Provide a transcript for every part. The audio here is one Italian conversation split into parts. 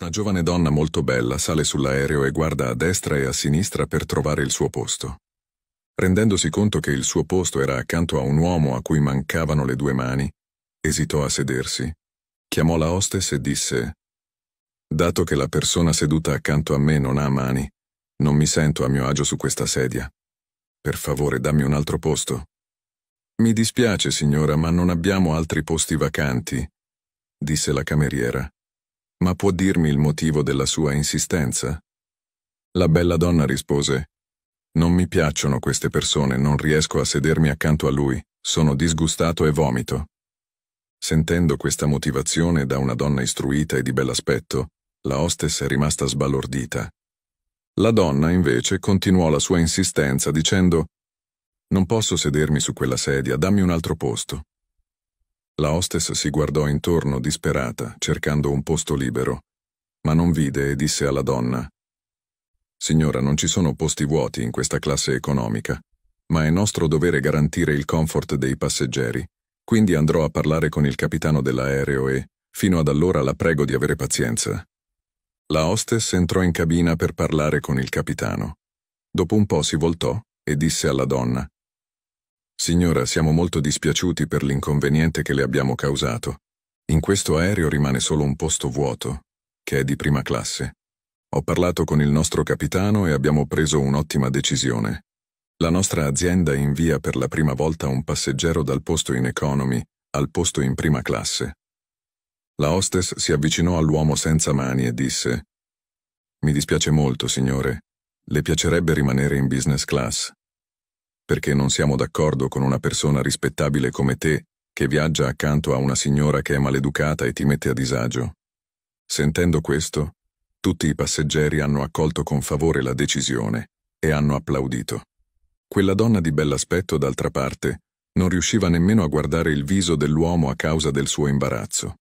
Una giovane donna molto bella sale sull'aereo e guarda a destra e a sinistra per trovare il suo posto. Rendendosi conto che il suo posto era accanto a un uomo a cui mancavano le due mani, esitò a sedersi. Chiamò la hostess e disse Dato che la persona seduta accanto a me non ha mani, non mi sento a mio agio su questa sedia. Per favore, dammi un altro posto. Mi dispiace, signora, ma non abbiamo altri posti vacanti, disse la cameriera. Ma può dirmi il motivo della sua insistenza? La bella donna rispose, Non mi piacciono queste persone, non riesco a sedermi accanto a lui, sono disgustato e vomito. Sentendo questa motivazione da una donna istruita e di bell'aspetto, la hostess è rimasta sbalordita. La donna, invece, continuò la sua insistenza dicendo Non posso sedermi su quella sedia, dammi un altro posto. La hostess si guardò intorno disperata, cercando un posto libero, ma non vide e disse alla donna Signora, non ci sono posti vuoti in questa classe economica, ma è nostro dovere garantire il comfort dei passeggeri, quindi andrò a parlare con il capitano dell'aereo e, fino ad allora, la prego di avere pazienza. La hostess entrò in cabina per parlare con il capitano. Dopo un po' si voltò e disse alla donna Signora, siamo molto dispiaciuti per l'inconveniente che le abbiamo causato. In questo aereo rimane solo un posto vuoto, che è di prima classe. Ho parlato con il nostro capitano e abbiamo preso un'ottima decisione. La nostra azienda invia per la prima volta un passeggero dal posto in economy al posto in prima classe. La hostess si avvicinò all'uomo senza mani e disse Mi dispiace molto, signore. Le piacerebbe rimanere in business class, perché non siamo d'accordo con una persona rispettabile come te, che viaggia accanto a una signora che è maleducata e ti mette a disagio. Sentendo questo, tutti i passeggeri hanno accolto con favore la decisione e hanno applaudito. Quella donna di bell'aspetto, d'altra parte, non riusciva nemmeno a guardare il viso dell'uomo a causa del suo imbarazzo.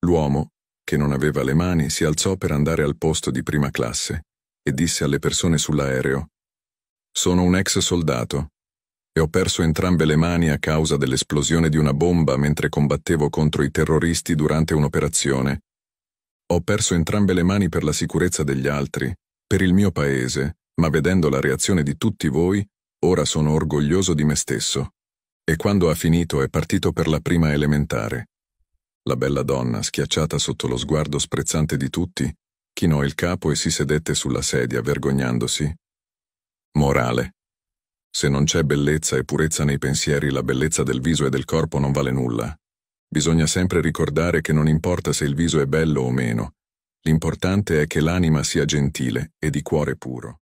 L'uomo, che non aveva le mani, si alzò per andare al posto di prima classe e disse alle persone sull'aereo sono un ex soldato e ho perso entrambe le mani a causa dell'esplosione di una bomba mentre combattevo contro i terroristi durante un'operazione. Ho perso entrambe le mani per la sicurezza degli altri, per il mio paese, ma vedendo la reazione di tutti voi, ora sono orgoglioso di me stesso. E quando ha finito è partito per la prima elementare. La bella donna, schiacciata sotto lo sguardo sprezzante di tutti, chinò il capo e si sedette sulla sedia, vergognandosi, Morale. Se non c'è bellezza e purezza nei pensieri, la bellezza del viso e del corpo non vale nulla. Bisogna sempre ricordare che non importa se il viso è bello o meno. L'importante è che l'anima sia gentile e di cuore puro.